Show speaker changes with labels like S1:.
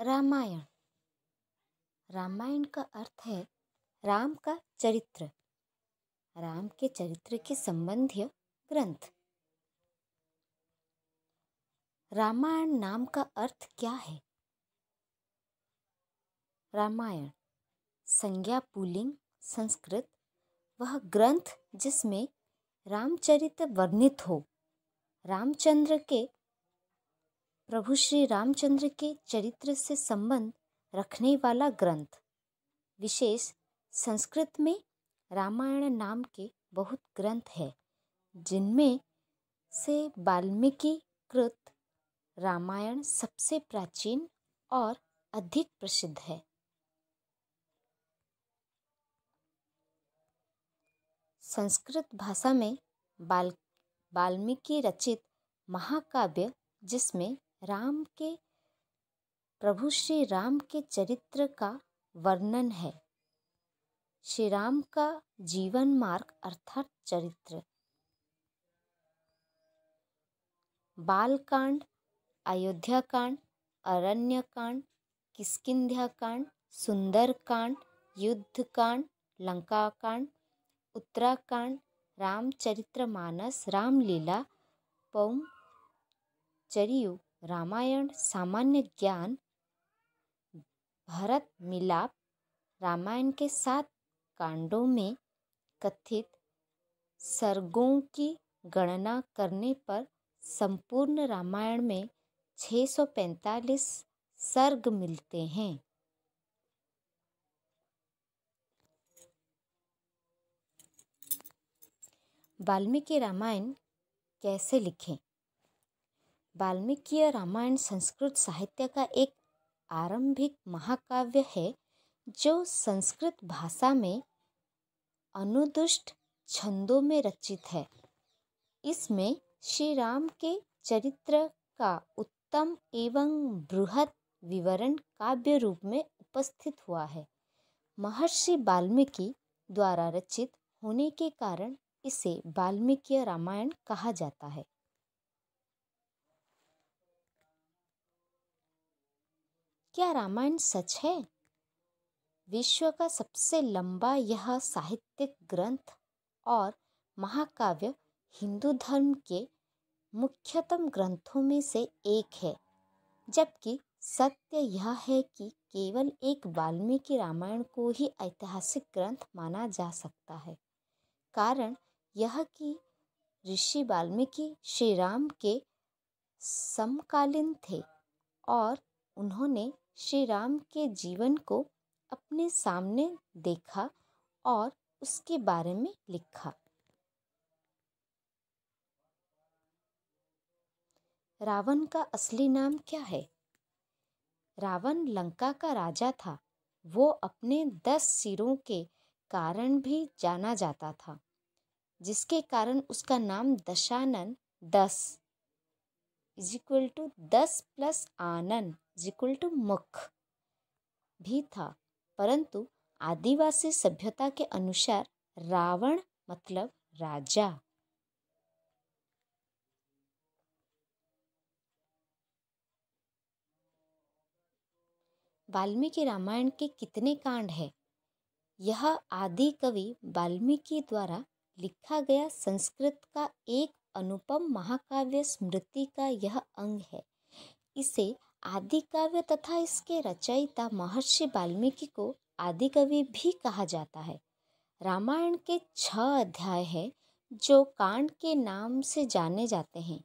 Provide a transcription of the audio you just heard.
S1: रामायण रामायण का अर्थ है राम का चरित्र राम के चरित्र के संबंधी ग्रंथ रामायण नाम का अर्थ क्या है रामायण संज्ञा पुलिंग संस्कृत वह ग्रंथ जिसमें रामचरित वर्णित हो रामचंद्र के प्रभु श्री रामचंद्र के चरित्र से संबंध रखने वाला ग्रंथ विशेष संस्कृत में रामायण नाम के बहुत ग्रंथ है जिनमें से वाल्मीकि कृत रामायण सबसे प्राचीन और अधिक प्रसिद्ध है संस्कृत भाषा में बाल वाल्मीकि रचित महाकाव्य जिसमें राम के प्रभु श्री राम के चरित्र का वर्णन है श्री राम का जीवन मार्ग अर्थात चरित्र बालकांड सुंदर कांड युद्ध कांड लंका कांड उत्तराकांड रामचरित्र मानस रामलीला पौम चरियु रामायण सामान्य ज्ञान भरत मिलाप रामायण के सात कांडों में कथित सर्गों की गणना करने पर संपूर्ण रामायण में 645 सर्ग मिलते हैं वाल्मीकि रामायण कैसे लिखें वाल्मीकि रामायण संस्कृत साहित्य का एक आरंभिक महाकाव्य है जो संस्कृत भाषा में अनुदुष्ट छंदों में रचित है इसमें श्री राम के चरित्र का उत्तम एवं बृहद विवरण काव्य रूप में उपस्थित हुआ है महर्षि वाल्मीकि द्वारा रचित होने के कारण इसे वाल्मीकि रामायण कहा जाता है क्या रामायण सच है विश्व का सबसे लंबा यह साहित्यिक ग्रंथ और महाकाव्य हिंदू धर्म के मुख्यतम ग्रंथों में से एक है जबकि सत्य यह है कि केवल एक वाल्मीकि रामायण को ही ऐतिहासिक ग्रंथ माना जा सकता है कारण यह कि ऋषि वाल्मीकि श्री राम के समकालीन थे और उन्होंने श्री राम के जीवन को अपने सामने देखा और उसके बारे में लिखा रावण का असली नाम क्या है रावण लंका का राजा था वो अपने दस सिरों के कारण भी जाना जाता था जिसके कारण उसका नाम दशानन दस इज इक्वल टू दस प्लस आनन इज इक्वल टू मुख भी था परंतु आदिवासी सभ्यता के अनुसार रावण मतलब राजा वाल्मीकि रामायण के कितने कांड हैं यह आदि कवि वाल्मीकि द्वारा लिखा गया संस्कृत का एक अनुपम महाकाव्य स्मृति का यह अंग है इसे आदि काव्य तथा इसके रचयिता महर्षि वाल्मीकि को आदि कवि भी कहा जाता है रामायण के छः अध्याय हैं जो कांड के नाम से जाने जाते हैं